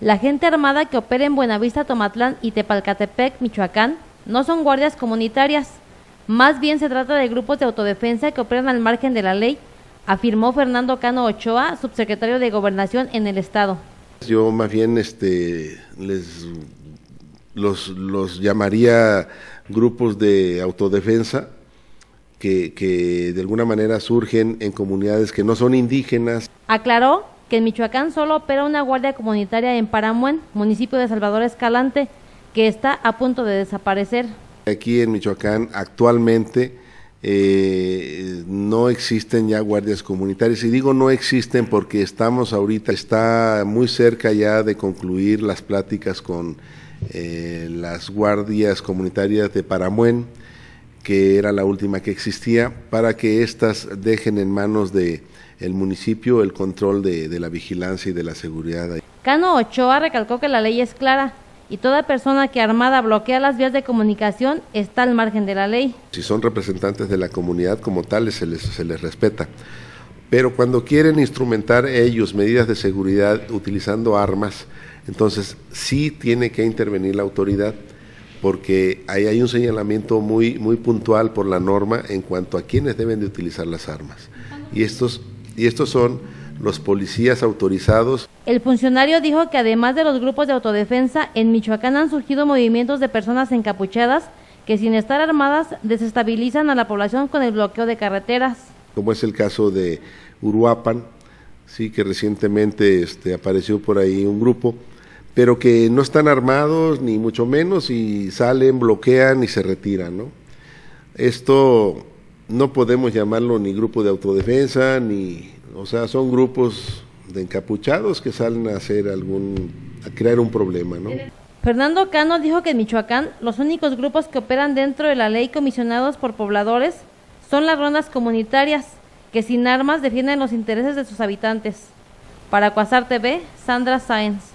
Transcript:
La gente armada que opera en Buenavista, Tomatlán y Tepalcatepec, Michoacán, no son guardias comunitarias. Más bien se trata de grupos de autodefensa que operan al margen de la ley, afirmó Fernando Cano Ochoa, subsecretario de Gobernación en el Estado. Yo más bien este, les, los, los llamaría grupos de autodefensa, que, que, de alguna manera surgen en comunidades que no son indígenas. Aclaró en Michoacán solo opera una guardia comunitaria en Paramuén, municipio de Salvador Escalante, que está a punto de desaparecer. Aquí en Michoacán actualmente eh, no existen ya guardias comunitarias. Y digo no existen porque estamos ahorita, está muy cerca ya de concluir las pláticas con eh, las guardias comunitarias de Paramuén que era la última que existía, para que éstas dejen en manos del municipio el control de, la vigilancia y de la seguridad. Cano Ochoa recalcó que la ley es clara y toda persona que armada bloquea las vías de comunicación está al margen de la ley. Si son representantes de la comunidad como tales, se les, se les respeta. Pero cuando quieren instrumentar ellos medidas de seguridad utilizando armas, entonces sí tiene que intervenir la autoridad porque ahí hay un señalamiento muy, muy puntual por la norma en cuanto a quienes deben de utilizar las armas. Y estos, y estos son los policías autorizados. El funcionario dijo que además de los grupos de autodefensa, en Michoacán han surgido movimientos de personas encapuchadas que sin estar armadas desestabilizan a la población con el bloqueo de carreteras. Como es el caso de Uruapan, sí que recientemente este, apareció por ahí un grupo pero que no están armados ni mucho menos y salen, bloquean y se retiran, ¿no? Esto no podemos llamarlo ni grupo de autodefensa, ni, o sea, son grupos de encapuchados que salen a hacer algún, a crear un problema, ¿no? Fernando Cano dijo que en Michoacán los únicos grupos que operan dentro de la ley comisionados por pobladores son las rondas comunitarias, que sin armas defienden los intereses de sus habitantes. Para Cuasar TV, Sandra Sáenz.